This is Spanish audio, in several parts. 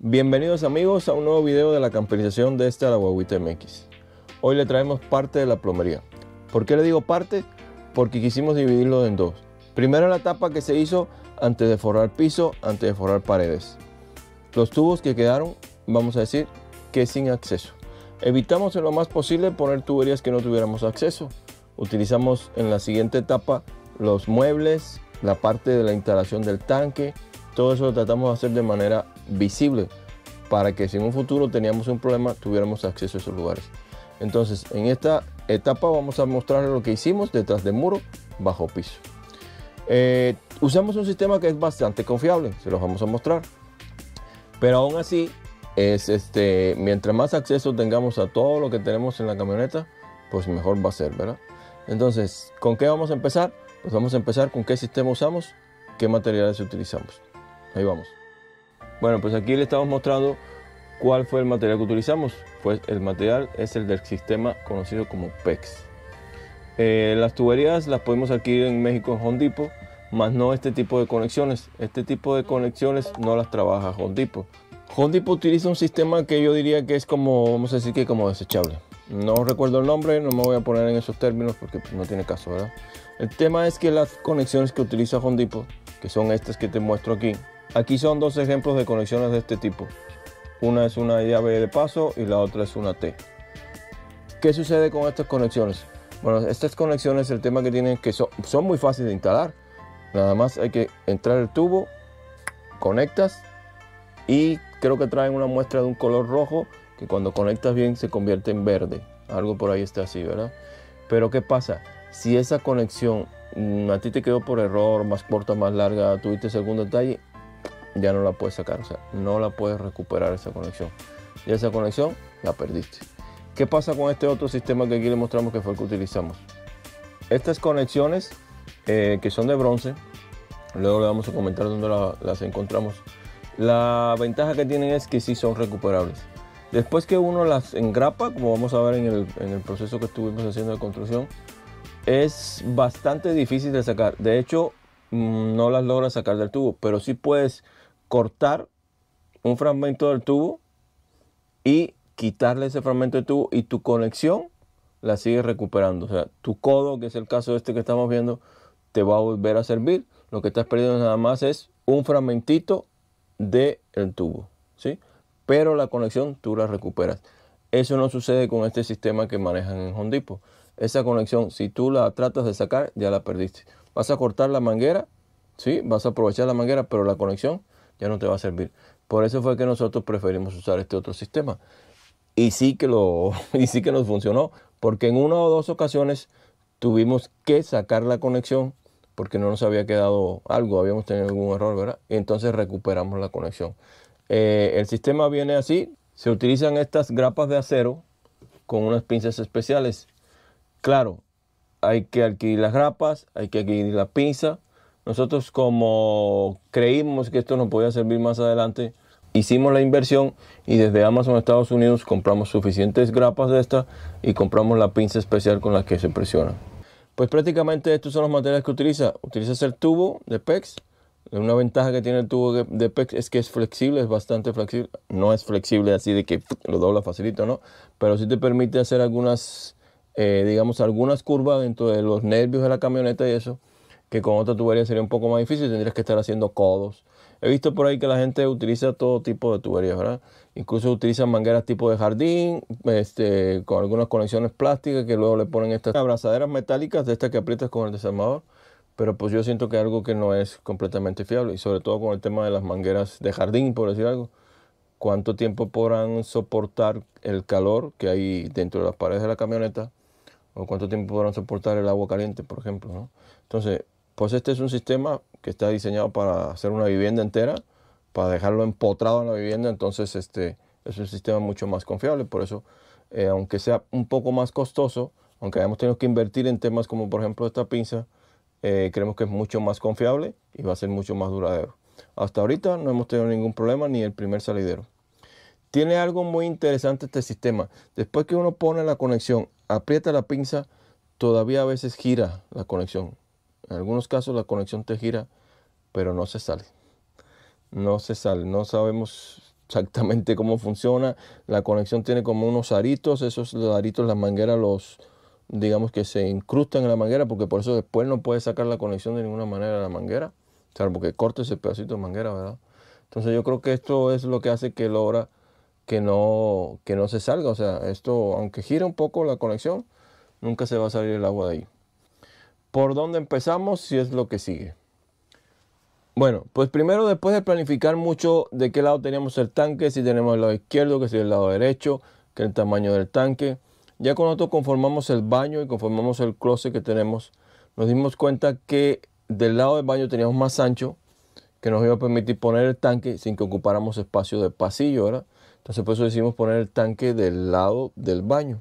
Bienvenidos amigos a un nuevo video de la camperización de este Alahuahuita MX. Hoy le traemos parte de la plomería. ¿Por qué le digo parte? Porque quisimos dividirlo en dos. Primero la tapa que se hizo antes de forrar piso, antes de forrar paredes. Los tubos que quedaron, vamos a decir, que sin acceso. Evitamos en lo más posible poner tuberías que no tuviéramos acceso. Utilizamos en la siguiente etapa los muebles, la parte de la instalación del tanque, todo eso lo tratamos de hacer de manera visible para que si en un futuro teníamos un problema tuviéramos acceso a esos lugares. Entonces, en esta etapa vamos a mostrar lo que hicimos detrás del muro, bajo piso. Eh, usamos un sistema que es bastante confiable, se los vamos a mostrar. Pero aún así, es este, mientras más acceso tengamos a todo lo que tenemos en la camioneta, pues mejor va a ser, ¿verdad? Entonces, ¿con qué vamos a empezar? Pues vamos a empezar con qué sistema usamos, qué materiales utilizamos. Ahí vamos. Bueno, pues aquí le estamos mostrando cuál fue el material que utilizamos. Pues el material es el del sistema conocido como PEX. Eh, las tuberías las podemos adquirir en México en Hondipo, más no este tipo de conexiones. Este tipo de conexiones no las trabaja Hondipo. Hondipo utiliza un sistema que yo diría que es como, vamos a decir que como desechable. No recuerdo el nombre, no me voy a poner en esos términos porque pues, no tiene caso, ¿verdad? El tema es que las conexiones que utiliza Hondipo, que son estas que te muestro aquí, Aquí son dos ejemplos de conexiones de este tipo. Una es una llave de paso y la otra es una T. ¿Qué sucede con estas conexiones? Bueno, estas conexiones el tema que tienen que son, muy fáciles de instalar. Nada más hay que entrar el tubo, conectas y creo que traen una muestra de un color rojo que cuando conectas bien se convierte en verde. Algo por ahí está así, ¿verdad? Pero ¿qué pasa? Si esa conexión mm, a ti te quedó por error, más corta, más larga, tuviste algún detalle, ya no la puedes sacar, o sea, no la puedes recuperar esa conexión. Y esa conexión la perdiste. ¿Qué pasa con este otro sistema que aquí le mostramos que fue el que utilizamos? Estas conexiones eh, que son de bronce, luego le vamos a comentar dónde las encontramos. La ventaja que tienen es que sí son recuperables. Después que uno las engrapa, como vamos a ver en el, proceso que estuvimos haciendo de construcción, es bastante difícil de sacar. De hecho, mm, no las logra sacar del tubo, pero sí puedes cortar un fragmento del tubo y quitarle ese fragmento del tubo y tu conexión la sigues recuperando. O sea, tu codo, que es el caso de este que estamos viendo, te va a volver a servir. Lo que estás perdiendo nada más es un fragmentito del el tubo, ¿sí? Pero la conexión tú la recuperas. Eso no sucede con este sistema que manejan en Hondipo. Esa conexión, si tú la tratas de sacar, ya la perdiste. Vas a cortar la manguera, ¿sí? Vas a aprovechar la manguera, pero la conexión ya no te va a servir. Por eso fue que nosotros preferimos usar este otro sistema. Y sí que, lo, sí que nos funcionó, porque en una o dos ocasiones tuvimos que sacar la conexión porque no nos había quedado algo, habíamos tenido algún error, ¿verdad? Y entonces recuperamos la conexión. Eh, el sistema viene así, se utilizan estas grapas de acero con unas pinzas especiales. Claro, hay que adquirir las grapas, hay que adquirir la pinza, nosotros como creímos que esto nos podía servir más adelante, hicimos la inversión y desde Amazon Estados Unidos compramos suficientes grapas de estas y compramos la pinza especial con la que se presiona. Pues prácticamente estos son los materiales que utiliza. Utilizas el tubo de PEX. Una ventaja que tiene el tubo de PEX es que es flexible, es bastante flexible. No es flexible así de que lo dobla facilito, ¿no? Pero sí te permite hacer algunas, eh, digamos, algunas curvas dentro de los nervios de la camioneta y eso que con otra tubería sería un poco más difícil, tendrías que estar haciendo codos. He visto por ahí que la gente utiliza todo tipo de tuberías, ¿verdad? Incluso utilizan mangueras tipo de jardín, este, con algunas conexiones plásticas que luego le ponen estas abrazaderas metálicas de estas que aprietas con el desarmador. Pero pues yo siento que es algo que no es completamente fiable y sobre todo con el tema de las mangueras de jardín, por decir algo. ¿Cuánto tiempo podrán soportar el calor que hay dentro de las paredes de la camioneta? ¿O cuánto tiempo podrán soportar el agua caliente, por ejemplo? ¿no? Entonces, pues este es un sistema que está diseñado para hacer una vivienda entera, para dejarlo empotrado en la vivienda, entonces este, es un sistema mucho más confiable, por eso, eh, aunque sea un poco más costoso, aunque hayamos tenido que invertir en temas como por ejemplo esta pinza, eh, creemos que es mucho más confiable y va a ser mucho más duradero. Hasta ahorita no hemos tenido ningún problema ni el primer salidero. Tiene algo muy interesante este sistema. Después que uno pone la conexión, aprieta la pinza, todavía a veces gira la conexión. En algunos casos la conexión te gira, pero no se sale. No se sale, no sabemos exactamente cómo funciona. La conexión tiene como unos aritos, esos aritos, las mangueras los, digamos que se incrustan en la manguera, porque por eso después no puedes sacar la conexión de ninguna manera de la manguera, salvo que cortes ese pedacito de manguera, ¿verdad? Entonces yo creo que esto es lo que hace que logra que no, que no se salga, o sea, esto, aunque gire un poco la conexión, nunca se va a salir el agua de ahí por dónde empezamos si es lo que sigue. Bueno, pues primero después de planificar mucho de qué lado teníamos el tanque, si tenemos el lado izquierdo, que si el lado derecho, que el tamaño del tanque, ya con nosotros conformamos el baño y conformamos el closet que tenemos, nos dimos cuenta que del lado del baño teníamos más ancho, que nos iba a permitir poner el tanque sin que ocupáramos espacio de pasillo, ¿verdad? Entonces por eso decidimos poner el tanque del lado del baño.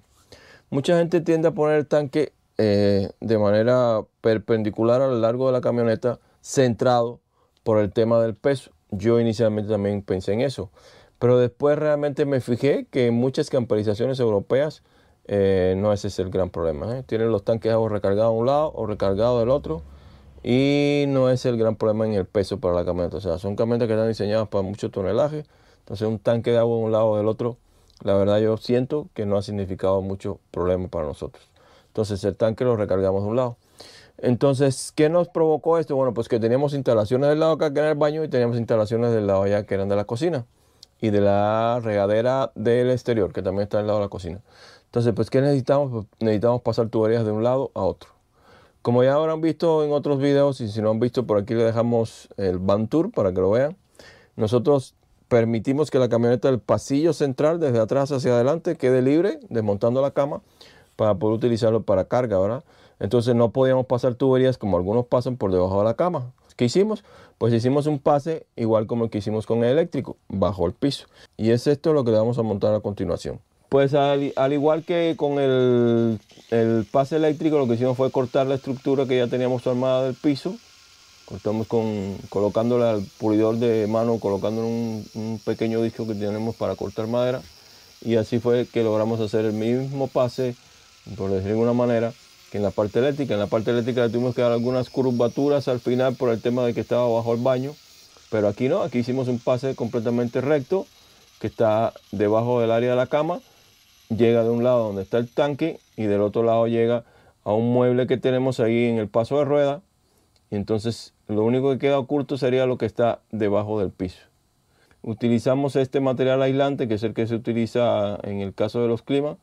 Mucha gente tiende a poner el tanque eh, de manera perpendicular a lo largo de la camioneta, centrado por el tema del peso. Yo inicialmente también pensé en eso, pero después realmente me fijé que en muchas camperizaciones europeas eh, no ese es el gran problema. ¿eh? Tienen los tanques de agua recargados a un lado o recargados del otro y no es el gran problema en el peso para la camioneta. O sea, son camionetas que están diseñadas para mucho tonelaje, entonces un tanque de agua de un lado o del otro, la verdad yo siento que no ha significado mucho problema para nosotros. Entonces el tanque lo recargamos de un lado. Entonces, ¿qué nos provocó esto? Bueno, pues que teníamos instalaciones del lado acá que era el baño y teníamos instalaciones del lado allá que eran de la cocina y de la regadera del exterior que también está del lado de la cocina. Entonces, pues ¿qué necesitamos? Pues, necesitamos pasar tuberías de un lado a otro. Como ya habrán visto en otros videos y si no han visto por aquí le dejamos el van tour para que lo vean. Nosotros permitimos que la camioneta del pasillo central desde atrás hacia adelante quede libre desmontando la cama para poder utilizarlo para carga, ¿verdad? Entonces no podíamos pasar tuberías como algunos pasan por debajo de la cama. ¿Qué hicimos? Pues hicimos un pase igual como el que hicimos con el eléctrico, bajo el piso. Y es esto lo que le vamos a montar a continuación. Pues al, igual que con el, pase eléctrico, lo que hicimos fue cortar la estructura que ya teníamos armada del piso. Cortamos con, colocándole al pulidor de mano, colocándole un pequeño disco que tenemos para cortar madera. Y así fue que logramos hacer el mismo pase por decir de alguna manera, que en la parte eléctrica. En la parte eléctrica le tuvimos que dar algunas curvaturas al final por el tema de que estaba bajo el baño, pero aquí no, aquí hicimos un pase completamente recto que está debajo del área de la cama, llega de un lado donde está el tanque y del otro lado llega a un mueble que tenemos ahí en el paso de rueda. Y entonces lo único que queda oculto sería lo que está debajo del piso. Utilizamos este material aislante, que es el que se utiliza en el caso de los climas,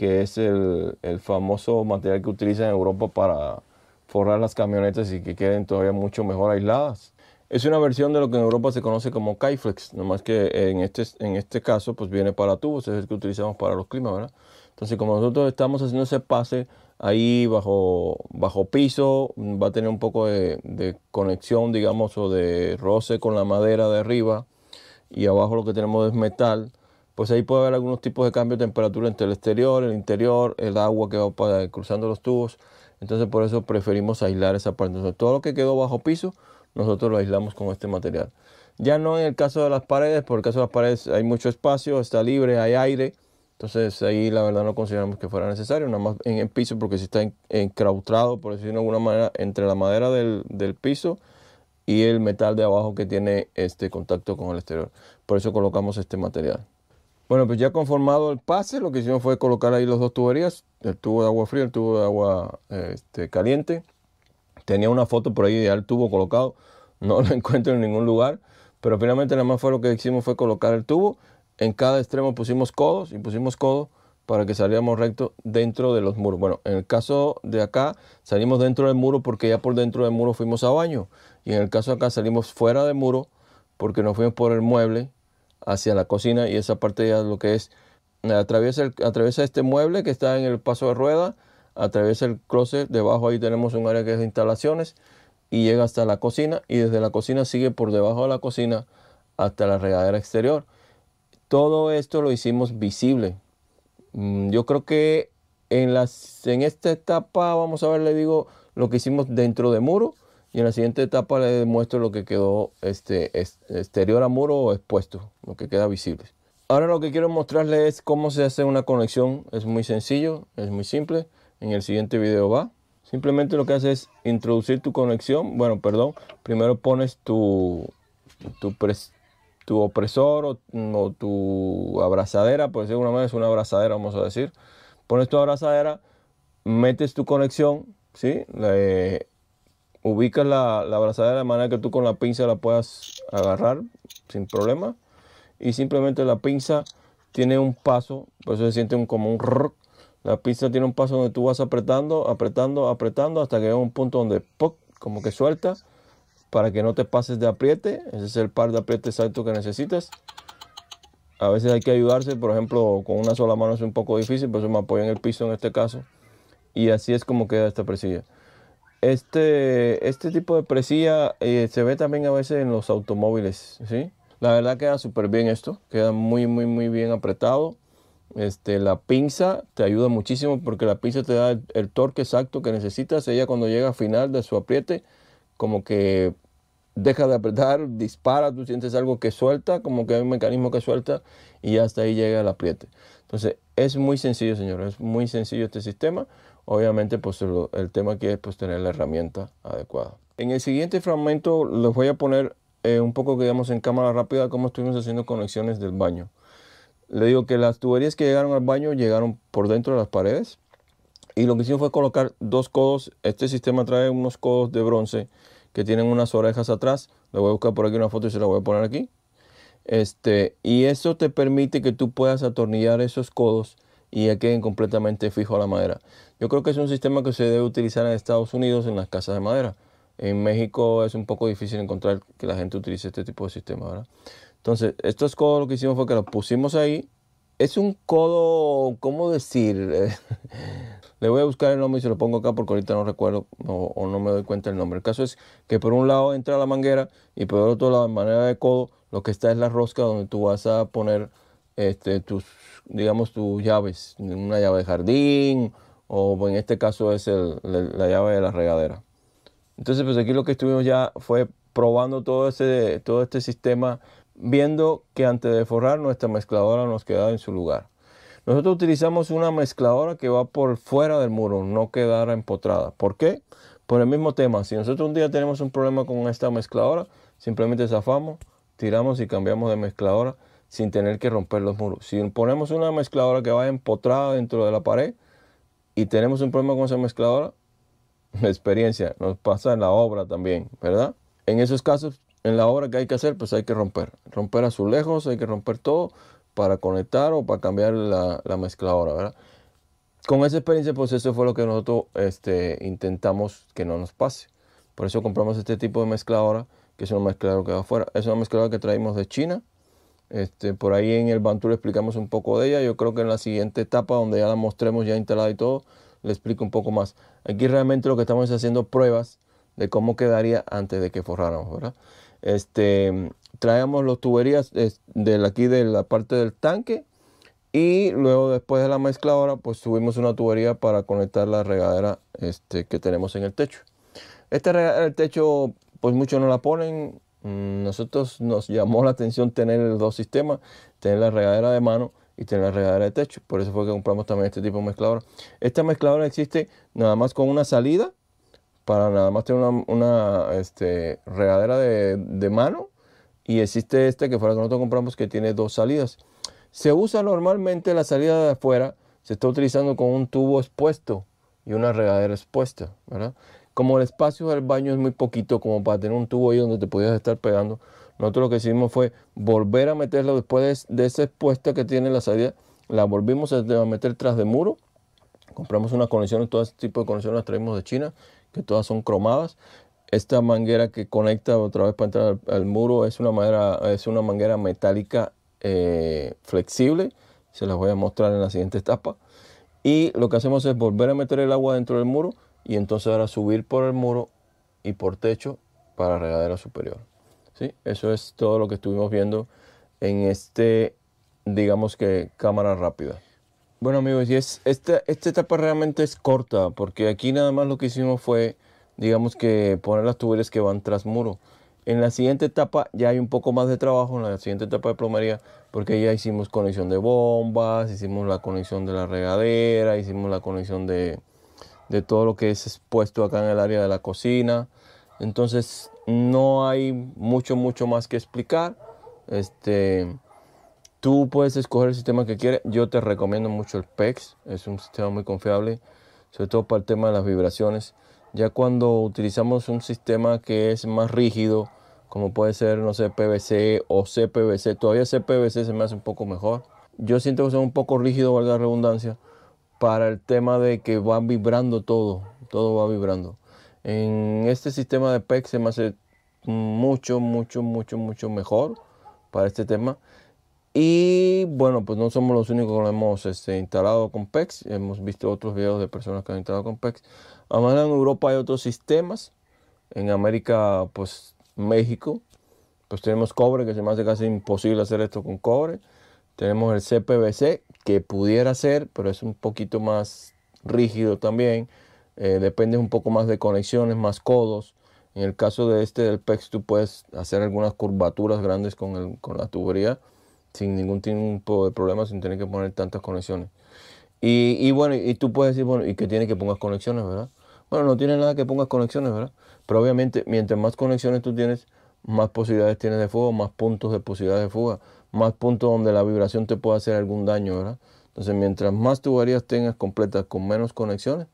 que es el, famoso material que utilizan en Europa para forrar las camionetas y que queden todavía mucho mejor aisladas. Es una versión de lo que en Europa se conoce como Kaiflex, nomás que en este, en este caso pues viene para tubos, es el que utilizamos para los climas, ¿verdad? Entonces como nosotros estamos haciendo ese pase ahí bajo, bajo piso, va a tener un poco de, de conexión, digamos, o de roce con la madera de arriba y abajo lo que tenemos es metal pues ahí puede haber algunos tipos de cambio de temperatura entre el exterior, el interior, el agua que va cruzando los tubos. Entonces por eso preferimos aislar esa parte. todo lo que quedó bajo piso, nosotros lo aislamos con este material. Ya no en el caso de las paredes, porque en el caso de las paredes hay mucho espacio, está libre, hay aire. Entonces ahí la verdad no consideramos que fuera necesario, nada más en el piso, porque si está encrautrado, por decirlo de alguna manera, entre la madera del, piso y el metal de abajo que tiene este contacto con el exterior. Por eso colocamos este material. Bueno, pues ya conformado el pase, lo que hicimos fue colocar ahí los dos tuberías, el tubo de agua fría, el tubo de agua este, caliente. Tenía una foto por ahí de el tubo colocado, no lo encuentro en ningún lugar, pero finalmente nada más fue lo que hicimos fue colocar el tubo. En cada extremo pusimos codos y pusimos codos para que saliéramos recto dentro de los muros. Bueno, en el caso de acá salimos dentro del muro porque ya por dentro del muro fuimos a baño. Y en el caso de acá salimos fuera del muro porque nos fuimos por el mueble hacia la cocina y esa parte ya lo que es, atraviesa, atraviesa este mueble que está en el paso de rueda, atraviesa el closet, debajo ahí tenemos un área que es de instalaciones y llega hasta la cocina y desde la cocina sigue por debajo de la cocina hasta la regadera exterior. Todo esto lo hicimos visible. Mm, yo creo que en, las, en esta etapa, vamos a ver, le digo, lo que hicimos dentro de muro y en la siguiente etapa le muestro lo que quedó este, exterior a muro o expuesto, lo que queda visible. Ahora lo que quiero mostrarles es cómo se hace una conexión. Es muy sencillo, es muy simple. En el siguiente video va. Simplemente lo que haces es introducir tu conexión. Bueno, perdón. Primero pones tu, tu, tu opresor o, tu abrazadera. Por pues decirlo una vez es una abrazadera, vamos a decir. Pones tu abrazadera, metes tu conexión, ¿sí? Le, ubicas la, la, de manera que tú con la pinza la puedas agarrar sin problema. Y simplemente la pinza tiene un paso, por eso se siente como un rock La pinza tiene un paso donde tú vas apretando, apretando, apretando hasta que llega un punto donde pop como que suelta para que no te pases de apriete. Ese es el par de apriete exacto que necesitas. A veces hay que ayudarse, por ejemplo, con una sola mano es un poco difícil, por eso me apoyo en el piso en este caso. Y así es como queda esta presilla. Este, este tipo de presilla eh, se ve también a veces en los automóviles, ¿sí? La verdad queda súper bien esto, queda muy, muy, muy bien apretado. Este, la pinza te ayuda muchísimo porque la pinza te da el, torque exacto que necesitas. Ella cuando llega al final de su apriete, como que deja de apretar, dispara, tú sientes algo que suelta, como que hay un mecanismo que suelta y hasta ahí llega el apriete. Entonces es muy sencillo, señores, es muy sencillo este sistema. Obviamente, pues el, tema aquí es pues, tener la herramienta adecuada. En el siguiente fragmento les voy a poner eh, un poco, que digamos, en cámara rápida cómo estuvimos haciendo conexiones del baño. Le digo que las tuberías que llegaron al baño llegaron por dentro de las paredes y lo que hicimos fue colocar dos codos. Este sistema trae unos codos de bronce que tienen unas orejas atrás. Le voy a buscar por aquí una foto y se la voy a poner aquí. Este, y eso te permite que tú puedas atornillar esos codos y ya queden completamente fijo a la madera. Yo creo que es un sistema que se debe utilizar en Estados Unidos en las casas de madera. En México es un poco difícil encontrar que la gente utilice este tipo de sistema, ¿verdad? Entonces, estos codos lo que hicimos fue que los pusimos ahí. Es un codo, ¿cómo decir? Le voy a buscar el nombre y se lo pongo acá porque ahorita no recuerdo o, no me doy cuenta el nombre. El caso es que por un lado entra la manguera y por otro lado, en manera de codo, lo que está es la rosca donde tú vas a poner este, tus, digamos, tus llaves, una llave de jardín o en este caso es la, llave de la regadera. Entonces, pues aquí lo que estuvimos ya fue probando todo, ese, todo este sistema, viendo que antes de forrar nuestra mezcladora nos quedaba en su lugar. Nosotros utilizamos una mezcladora que va por fuera del muro, no quedara empotrada. ¿Por qué? Por el mismo tema. Si nosotros un día tenemos un problema con esta mezcladora, simplemente zafamos, tiramos y cambiamos de mezcladora sin tener que romper los muros. Si ponemos una mezcladora que va empotrada dentro de la pared y tenemos un problema con esa mezcladora, la experiencia nos pasa en la obra también, ¿verdad? En esos casos, en la obra que hay que hacer, pues hay que romper. Romper azulejos, hay que romper todo para conectar o para cambiar la, mezcladora, ¿verdad? Con esa experiencia, pues eso fue lo que nosotros este, intentamos que no nos pase. Por eso compramos este tipo de mezcladora, que es una mezcladora que va afuera. Es una mezcladora que traímos de China este, por ahí en el Bantur explicamos un poco de ella. Yo creo que en la siguiente etapa, donde ya la mostremos ya instalada y todo, le explico un poco más. Aquí realmente lo que estamos es haciendo pruebas de cómo quedaría antes de que forráramos, ¿verdad? Este, traemos las tuberías de, aquí de la parte del tanque y luego después de la mezcladora, pues subimos una tubería para conectar la regadera este, que tenemos en el techo. Esta regadera del techo, pues muchos no la ponen, Mm, nosotros nos llamó la atención tener dos sistemas, tener la regadera de mano y tener la regadera de techo. Por eso fue que compramos también este tipo de mezcladora. Esta mezcladora existe nada más con una salida para nada más tener una, este, regadera de, mano y existe este que fue que nosotros compramos que tiene dos salidas. Se usa normalmente la salida de afuera, se está utilizando con un tubo expuesto y una regadera expuesta, ¿verdad? como el espacio del baño es muy poquito, como para tener un tubo ahí donde te podías estar pegando, nosotros lo que hicimos fue volver a meterlo después de, esa expuesta que tiene la salida, la volvimos a meter tras de muro. Compramos unas conexiones, todo este tipo de conexiones las traemos de China, que todas son cromadas. Esta manguera que conecta otra vez para entrar al, muro es una, manguera, metálica eh, flexible. Se las voy a mostrar en la siguiente etapa. Y lo que hacemos es volver a meter el agua dentro del muro y entonces ahora subir por el muro y por techo para regadera superior. ¿Sí? Eso es todo lo que estuvimos viendo en este, digamos que cámara rápida. Bueno amigos, y es, esta, etapa realmente es corta porque aquí nada más lo que hicimos fue, digamos que poner las tuberías que van tras muro. En la siguiente etapa ya hay un poco más de trabajo, en la siguiente etapa de plomería, porque ya hicimos conexión de bombas, hicimos la conexión de la regadera, hicimos la conexión de, de todo lo que es expuesto acá en el área de la cocina. Entonces no hay mucho, mucho más que explicar. Este, tú puedes escoger el sistema que quieres. Yo te recomiendo mucho el PEX. Es un sistema muy confiable, sobre todo para el tema de las vibraciones. Ya cuando utilizamos un sistema que es más rígido, como puede ser, no sé, PVC o CPVC, todavía CPVC se me hace un poco mejor. Yo siento que es un poco rígido, valga la redundancia, para el tema de que va vibrando todo, todo va vibrando. En este sistema de PEX se me hace mucho, mucho, mucho, mucho mejor para este tema. Y bueno, pues no somos los únicos que lo hemos este, instalado con PEX. Hemos visto otros videos de personas que han instalado con PEX. Además, en Europa hay otros sistemas. En América, pues México, pues tenemos cobre, que se me hace casi imposible hacer esto con cobre. Tenemos el CPVC, que pudiera ser, pero es un poquito más rígido también. Eh, depende un poco más de conexiones, más codos. En el caso de este del PEX, tú puedes hacer algunas curvaturas grandes con, el, con la tubería sin ningún tipo de problema, sin tener que poner tantas conexiones. Y, bueno, y tú puedes decir, bueno, y que tiene que pongas conexiones, ¿verdad? Bueno, no tiene nada que pongas conexiones, ¿verdad? Pero obviamente, mientras más conexiones tú tienes, más posibilidades tienes de fuga, más puntos de posibilidades de fuga más puntos donde la vibración te puede hacer algún daño, ¿verdad? Entonces, mientras más tuberías tengas completas con menos conexiones,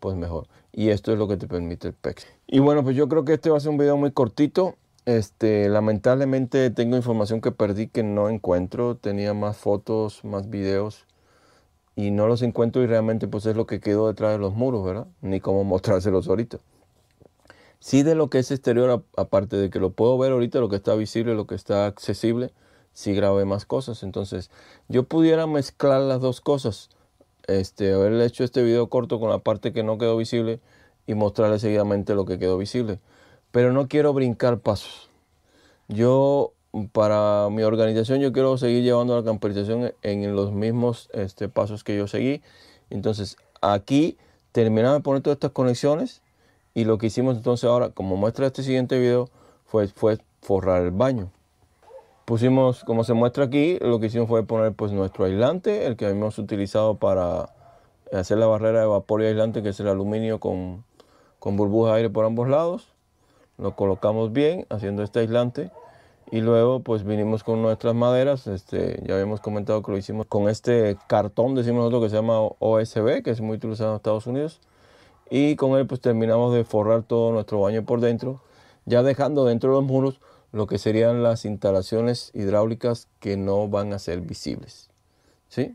pues mejor. Y esto es lo que te permite el PEX. Y bueno, pues yo creo que este va a ser un video muy cortito. Este, lamentablemente tengo información que perdí que no encuentro. Tenía más fotos, más videos y no los encuentro y realmente pues es lo que quedó detrás de los muros, ¿verdad? Ni cómo mostrárselos ahorita. Sí de lo que es exterior, aparte de que lo puedo ver ahorita, lo que está visible, lo que está accesible, si grabé más cosas. Entonces, yo pudiera mezclar las dos cosas. Este, hecho este video corto con la parte que no quedó visible y mostrarle seguidamente lo que quedó visible. Pero no quiero brincar pasos. Yo, para mi organización, yo quiero seguir llevando la camperización en los mismos este, pasos que yo seguí. Entonces, aquí terminamos de poner todas estas conexiones y lo que hicimos entonces ahora, como muestra este siguiente video, fue forrar el baño. Pusimos, como se muestra aquí, lo que hicimos fue poner pues nuestro aislante, el que habíamos utilizado para hacer la barrera de vapor y aislante, que es el aluminio con, con burbuja de aire por ambos lados. Lo colocamos bien haciendo este aislante y luego pues vinimos con nuestras maderas, este, ya habíamos comentado que lo hicimos con este cartón, decimos nosotros que se llama OSB, que es muy utilizado en Estados Unidos, y con él pues terminamos de forrar todo nuestro baño por dentro, ya dejando dentro de los muros lo que serían las instalaciones hidráulicas que no van a ser visibles. ¿sí?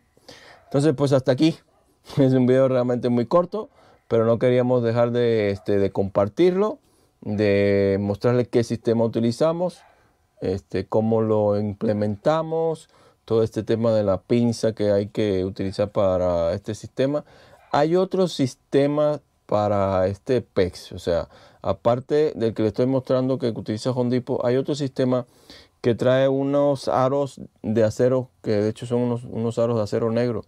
Entonces, pues hasta aquí. Es un video realmente muy corto, pero no queríamos dejar de, este, de compartirlo, de mostrarles qué sistema utilizamos, este, cómo lo implementamos, todo este tema de la pinza que hay que utilizar para este sistema. Hay otros sistemas para este PEX. O sea, aparte del que le estoy mostrando que utiliza Hondipo, hay otro sistema que trae unos aros de acero, que de hecho son unos, aros de acero negro.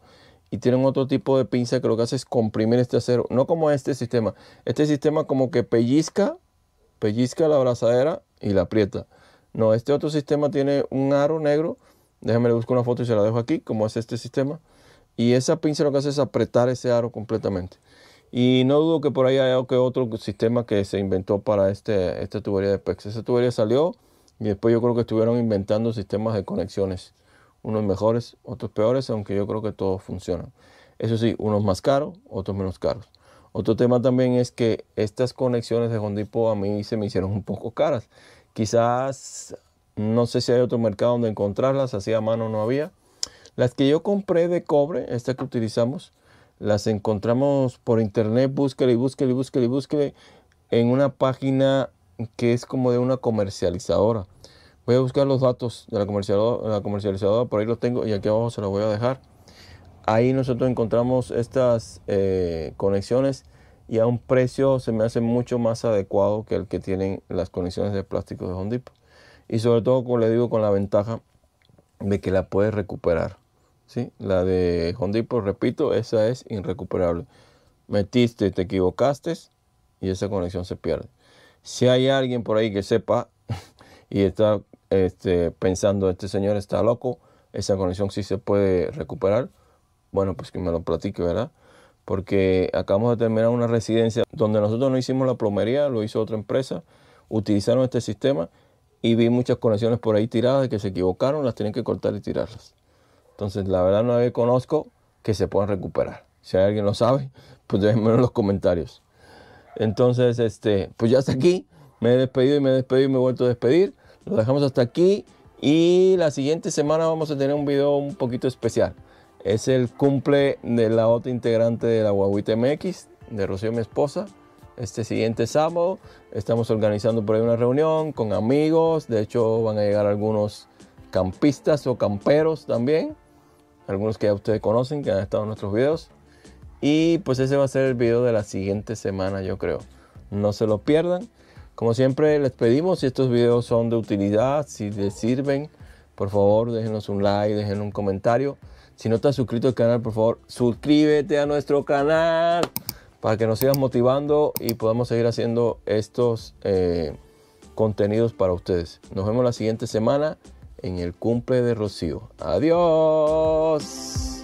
Y tienen otro tipo de pinza que lo que hace es comprimir este acero. No como este sistema. Este sistema como que pellizca, pellizca la abrazadera y la aprieta. No, este otro sistema tiene un aro negro. Déjame le busco una foto y se la dejo aquí, como es este sistema. Y esa pinza lo que hace es apretar ese aro completamente. Y no dudo que por ahí haya otro sistema que se inventó para este, esta tubería de PEX. Esa tubería salió y después yo creo que estuvieron inventando sistemas de conexiones. Unos mejores, otros peores, aunque yo creo que todos funcionan. Eso sí, unos más caros, otros menos caros. Otro tema también es que estas conexiones de Hondipo a mí se me hicieron un poco caras. Quizás no sé si hay otro mercado donde encontrarlas, así a mano no había. Las que yo compré de cobre, estas que utilizamos, las encontramos por internet, búsquele y búsquele y búsquele y búsquele en una página que es como de una comercializadora. Voy a buscar los datos de la comercializadora, por ahí los tengo y aquí abajo se los voy a dejar. Ahí nosotros encontramos estas eh, conexiones y a un precio se me hace mucho más adecuado que el que tienen las conexiones de plástico de Home Depot. Y sobre todo, como le digo, con la ventaja de que la puedes recuperar. ¿sí? La de Hondipo, pues, repito, esa es irrecuperable. Metiste, te equivocaste y esa conexión se pierde. Si hay alguien por ahí que sepa y está este, pensando, este señor está loco, esa conexión sí se puede recuperar, bueno, pues que me lo platique, ¿verdad? Porque acabamos de terminar una residencia donde nosotros no hicimos la plomería, lo hizo otra empresa, utilizaron este sistema y vi muchas conexiones por ahí tiradas que se equivocaron, las tienen que cortar y tirarlas. Entonces, la verdad no hay conozco que se puedan recuperar. Si alguien lo sabe, pues déjenmelo en los comentarios. Entonces, este, pues ya hasta aquí. Me he despedido y me he despedido y me he vuelto a despedir. Lo dejamos hasta aquí. Y la siguiente semana vamos a tener un video un poquito especial. Es el cumple de la otra integrante de la Huawei MX, de Rocío, mi esposa. Este siguiente sábado estamos organizando por ahí una reunión con amigos. De hecho, van a llegar algunos campistas o camperos también algunos que ya ustedes conocen, que han estado en nuestros videos. Y pues ese va a ser el video de la siguiente semana, yo creo. No se lo pierdan. Como siempre les pedimos, si estos videos son de utilidad, si les sirven, por favor déjenos un like, déjenos un comentario. Si no estás suscrito al canal, por favor, suscríbete a nuestro canal para que nos sigas motivando y podamos seguir haciendo estos eh, contenidos para ustedes. Nos vemos la siguiente semana en el cumple de Rocío. Adiós.